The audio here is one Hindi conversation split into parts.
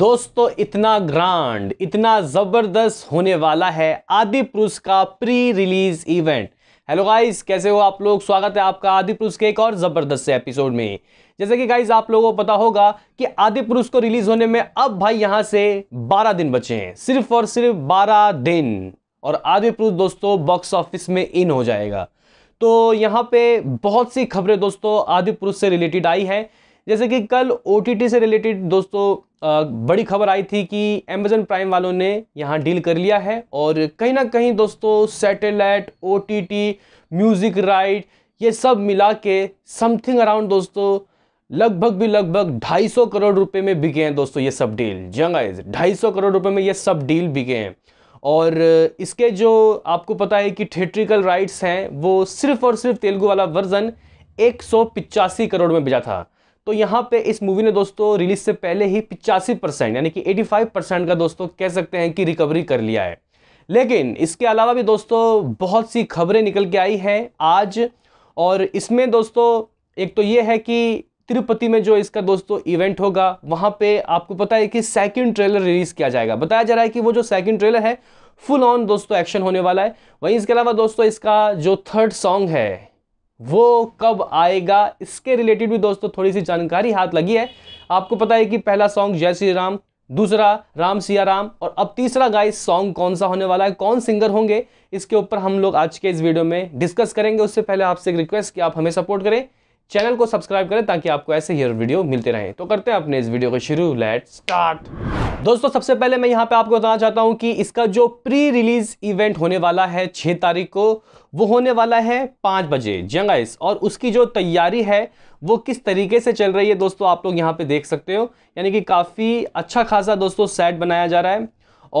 दोस्तों इतना ग्रांड इतना ज़बरदस्त होने वाला है आदि पुरुष का pre release event hello guys कैसे हो आप लोग स्वागत है आपका आदि पुरुष के एक और ज़बरदस्त से एपिसोड में जैसे कि गाइस आप लोगों को पता होगा कि आदि पुरुष को रिलीज़ होने में अब भाई यहाँ से 12 दिन बचे हैं सिर्फ और सिर्फ 12 दिन और आदि पुरुष दोस्तों बॉक्स ऑफिस में इन हो जाएगा तो यहाँ पे बहुत सी खबरें दोस्तों आदि पुरुष से रिलेटेड आई हैं जैसे कि कल ओ से रिलेटेड दोस्तों बड़ी खबर आई थी कि अमेजन प्राइम वालों ने यहाँ डील कर लिया है और कहीं ना कहीं दोस्तों सैटेलाइट ओ म्यूज़िक राइट ये सब मिला के समथिंग अराउंड दोस्तों लगभग भी लगभग 250 करोड़ रुपए में बिके हैं दोस्तों ये सब डील जंगाइज ढाई करोड़ रुपए में ये सब डील बिके हैं और इसके जो आपको पता है कि थिएट्रिकल राइट्स हैं वो सिर्फ और सिर्फ तेलुगु वाला वर्जन एक करोड़ में बिजा था तो यहाँ पे इस मूवी ने दोस्तों रिलीज से पहले ही पिचासी परसेंट यानी कि 85 परसेंट का दोस्तों कह सकते हैं कि रिकवरी कर लिया है लेकिन इसके अलावा भी दोस्तों बहुत सी खबरें निकल के आई हैं आज और इसमें दोस्तों एक तो ये है कि तिरुपति में जो इसका दोस्तों इवेंट होगा वहाँ पे आपको पता है कि सेकेंड ट्रेलर रिलीज़ किया जाएगा बताया जा रहा है कि वो जो सेकंड ट्रेलर है फुल ऑन दोस्तों एक्शन होने वाला है वहीं इसके अलावा दोस्तों इसका जो थर्ड सॉन्ग है वो कब आएगा इसके रिलेटेड भी दोस्तों थोड़ी सी जानकारी हाथ लगी है आपको पता है कि पहला सॉन्ग जय श्री राम दूसरा राम सिया राम और अब तीसरा गाइस सॉन्ग कौन सा होने वाला है कौन सिंगर होंगे इसके ऊपर हम लोग आज के इस वीडियो में डिस्कस करेंगे उससे पहले आपसे एक रिक्वेस्ट कि आप हमें सपोर्ट करें चैनल को सब्सक्राइब करें ताकि आपको ऐसे ही वीडियो मिलते रहें तो करते हैं अपने इस वीडियो को शुरू लेट स्टार्ट दोस्तों सबसे पहले मैं यहाँ पे आपको बताना चाहता हूँ कि इसका जो प्री रिलीज इवेंट होने वाला है छः तारीख को वो होने वाला है पाँच बजे जंगाइस और उसकी जो तैयारी है वो किस तरीके से चल रही है दोस्तों आप लोग यहाँ पे देख सकते हो यानी कि काफ़ी अच्छा खासा दोस्तों सेट बनाया जा रहा है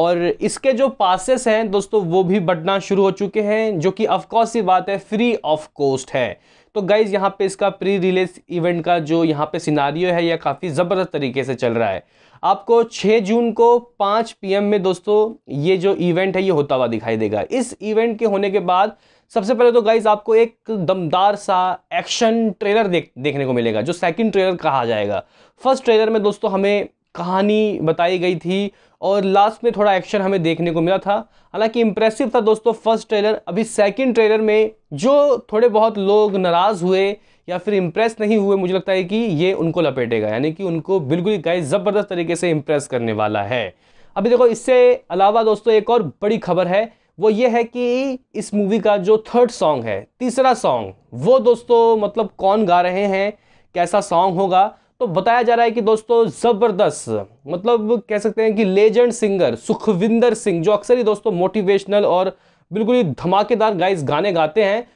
और इसके जो पासेस हैं दोस्तों वो भी बढ़ना शुरू हो चुके हैं जो कि ऑफकोर्स ये बात है फ्री ऑफ कॉस्ट है तो गाइज यहाँ पे इसका प्री रिलीज इवेंट का जो यहाँ पे सिनारियो है यह काफ़ी ज़बरदस्त तरीके से चल रहा है आपको 6 जून को 5 पीएम में दोस्तों ये जो इवेंट है ये होता हुआ दिखाई देगा इस इवेंट के होने के बाद सबसे पहले तो गाइज आपको एक दमदार सा एक्शन ट्रेलर देख देखने को मिलेगा जो सेकंड ट्रेलर कहा जाएगा फर्स्ट ट्रेलर में दोस्तों हमें कहानी बताई गई थी और लास्ट में थोड़ा एक्शन हमें देखने को मिला था हालांकि इम्प्रेसिव था दोस्तों फर्स्ट ट्रेलर अभी सेकंड ट्रेलर में जो थोड़े बहुत लोग नाराज़ हुए या फिर इम्प्रेस नहीं हुए मुझे लगता है कि ये उनको लपेटेगा यानी कि उनको बिल्कुल ही गाइस ज़बरदस्त तरीके से इम्प्रेस करने वाला है अभी देखो इससे अलावा दोस्तों एक और बड़ी खबर है वो ये है कि इस मूवी का जो थर्ड सॉन्ग है तीसरा सॉन्ग वो दोस्तों मतलब कौन गा रहे हैं कैसा सॉन्ग होगा तो बताया जा रहा है कि दोस्तों ज़बरदस्त मतलब कह सकते हैं कि लेजेंड सिंगर सुखविंदर सिंह जो अक्सर ही दोस्तों मोटिवेशनल और बिल्कुल ही धमाकेदार गाइस गाने गाते हैं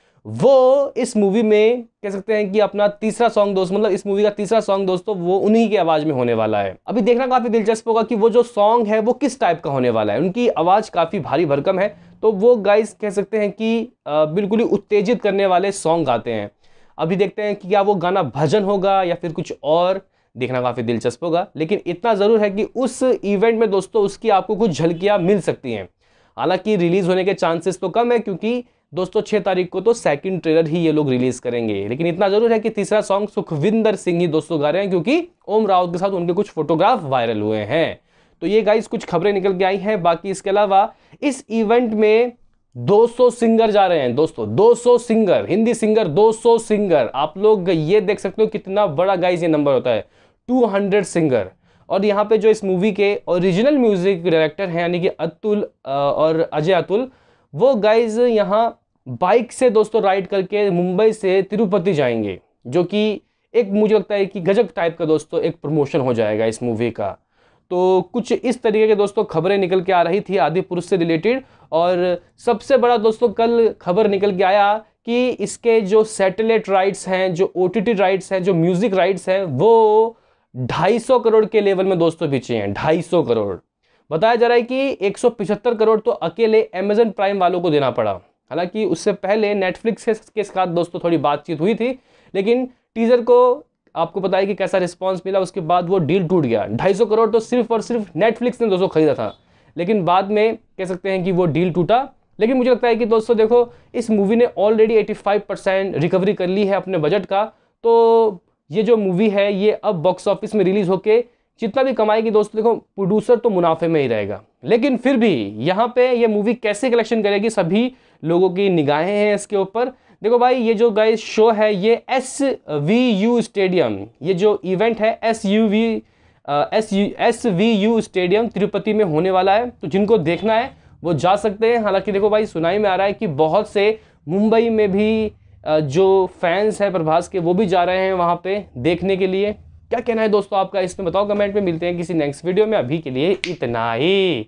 वो इस मूवी में कह सकते हैं कि अपना तीसरा सॉन्ग दोस्त मतलब इस मूवी का तीसरा सॉन्ग दोस्तों वो उन्हीं की आवाज़ में होने वाला है अभी देखना काफ़ी दिलचस्प होगा कि वो जो सॉन्ग है वो किस टाइप का होने वाला है उनकी आवाज़ काफ़ी भारी भरकम है तो वो गाइस कह सकते हैं कि बिल्कुल ही उत्तेजित करने वाले सॉन्ग गाते हैं अभी देखते हैं कि क्या वो गाना भजन होगा या फिर कुछ और देखना काफ़ी दिलचस्प होगा लेकिन इतना ज़रूर है कि उस इवेंट में दोस्तों उसकी आपको कुछ झलकियाँ मिल सकती हैं हालांकि रिलीज़ होने के चांसेस तो कम है क्योंकि दोस्तों छः तारीख को तो सेकंड ट्रेलर ही ये लोग रिलीज़ करेंगे लेकिन इतना ज़रूर है कि तीसरा सॉन्ग सुखविंदर सिंह ही दोस्तों गा रहे हैं क्योंकि ओम रावत के साथ उनके कुछ फोटोग्राफ वायरल हुए हैं तो ये गाइस कुछ खबरें निकल के आई हैं बाकी इसके अलावा इस इवेंट में 200 सिंगर जा रहे हैं दोस्तों 200 सिंगर हिंदी सिंगर 200 सिंगर आप लोग ये देख सकते हो कितना बड़ा गाइज ये नंबर होता है 200 सिंगर और यहाँ पे जो इस मूवी के ओरिजिनल म्यूज़िक डायरेक्टर हैं यानी कि अतुल और अजय अतुल वो गाइज यहाँ बाइक से दोस्तों राइड करके मुंबई से तिरुपति जाएंगे जो कि एक मुझे लगता है कि गजब टाइप का दोस्तों एक प्रमोशन हो जाएगा इस मूवी का तो कुछ इस तरीके के दोस्तों खबरें निकल के आ रही थी आदि पुरुष से रिलेटेड और सबसे बड़ा दोस्तों कल खबर निकल के आया कि इसके जो सैटेलाइट राइट्स हैं जो ओ राइट्स हैं जो म्यूज़िक राइट्स हैं वो ढाई करोड़ के लेवल में दोस्तों पीछे हैं ढाई करोड़ बताया जा रहा है कि एक करोड़ तो अकेले अमेजन प्राइम वालों को देना पड़ा हालांकि उससे पहले नेटफ्लिक्स के साथ दोस्तों थोड़ी बातचीत हुई थी लेकिन टीज़र को आपको पता है कि कैसा रिस्पॉन्स मिला उसके बाद वो डील टूट गया ढाई करोड़ तो सिर्फ और सिर्फ नेटफ्लिक्स ने दोस्तों खरीदा था लेकिन बाद में कह सकते हैं कि वो डील टूटा लेकिन मुझे लगता है कि दोस्तों देखो इस मूवी ने ऑलरेडी 85 परसेंट रिकवरी कर ली है अपने बजट का तो ये जो मूवी है ये अब बॉक्स ऑफिस में रिलीज़ होके जितना भी कमाएगी दोस्तों देखो प्रोड्यूसर तो मुनाफे में ही रहेगा लेकिन फिर भी यहाँ पे ये मूवी कैसे कलेक्शन करेगी सभी लोगों की निगाहें हैं इसके ऊपर देखो भाई ये जो गाइस शो है ये एस वी यू स्टेडियम ये जो इवेंट है S U V S U S V U stadium Tirupati में होने वाला है तो जिनको देखना है वो जा सकते हैं हालांकि देखो भाई सुनाई में आ रहा है कि बहुत से मुंबई में भी जो फैंस हैं प्रभास के वो भी जा रहे हैं वहाँ पर देखने के लिए क्या कहना है दोस्तों आपका इसमें बताओ कमेंट में मिलते हैं किसी नेक्स्ट वीडियो में अभी के लिए इतना ही